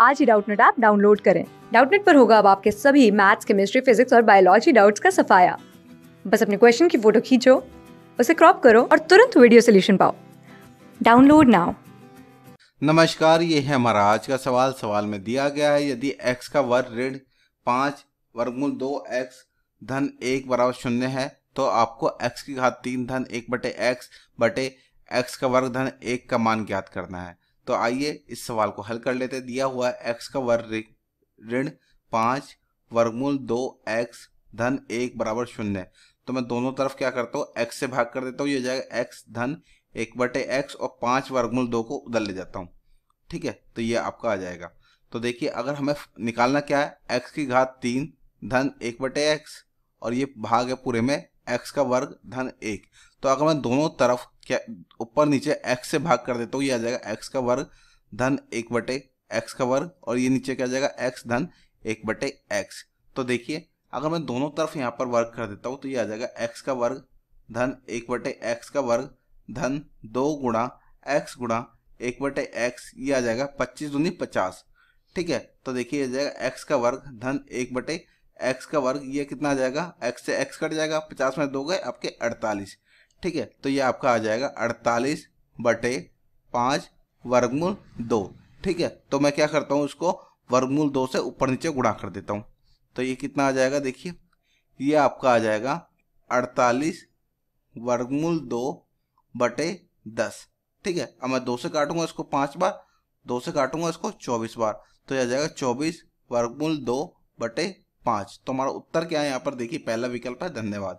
आज ही Doubtnut app download करें डाउटनेट पर होगा अब आपके सभी मैथ्स केमिस्ट्री फिजिक्स और बायोलॉजी डाउट्स का सफाया बस अपने क्वेश्चन की फोटो खींचो उसे क्रॉप करो और तुरंत वीडियो सोल्यूशन पाओ डाउनलोड नाउ नमस्कार ये है हमारा आज का सवाल सवाल में दिया गया है यदि x का वर्ग ऋण पाँच वर्गमूल दो एक्स धन एक बराबर शून्य है तो आपको x की घात तीन धन एक बटे एक्स बटे एक्स का वर्ग धन एक का मान ज्ञात करना है तो आइए इस सवाल को हल कर लेते दिया हुआ है एक्स का वर्ग ऋण पांच वर्गमूल दो एक्स धन एक बराबर शून्य तो मैं दोनों तरफ क्या करता हूँ एक्स से भाग कर देता हूँ ये हो जाएगा एक्स धन एक बटे एक्स और पांच वर्गमूल दो को उधर ले जाता हूँ ठीक है तो ये आपका आ जाएगा तो देखिए अगर हमें निकालना क्या है एक्स की घात तीन धन एक बटे एक्स और ये भाग है पूरे में एक्स का वर्ग धन एक तो अगर मैं दोनों तरफ क्या ऊपर नीचे एक्स से भाग कर देता हूँ ये आ जाएगा एक्स का वर्ग धन एक बटे एक्स का वर्ग और ये नीचे क्या आ जाएगा एक्स धन एक बटे एक्स तो देखिए अगर मैं दोनों तरफ यहाँ पर वर्ग कर देता हूँ तो ये आ जाएगा एक्स का वर्ग धन एक बटे एक्स का वर्ग धन दो गुणा एक्स गुणा एक बटे एक्स ये आ जाएगा पच्चीस दूनी पचास ठीक है तो देखिए आ जाएगा एक्स का वर्ग धन एक बटे एक्स का वर्ग ये कितना आ जाएगा एक्स से एक्स कट जाएगा पचास में दो गए आपके अड़तालीस ठीक है तो ये आपका आ जाएगा अड़तालीस बटे पांच वर्गमूल दो ठीक है तो मैं क्या करता हूँ इसको वर्गमूल दो से ऊपर नीचे गुणा कर देता हूँ तो ये कितना आ जाएगा देखिए ये आपका आ जाएगा अड़तालीस वर्गमूल दो बटे दस ठीक है अब मैं दो से काटूंगा इसको पांच बार दो से काटूंगा इसको चौबीस बार तो यह आ जाएगा चौबीस वर्गमूल दो बटे पांच तो हमारा उत्तर क्या है यहाँ पर देखिए पहला विकल्प है धन्यवाद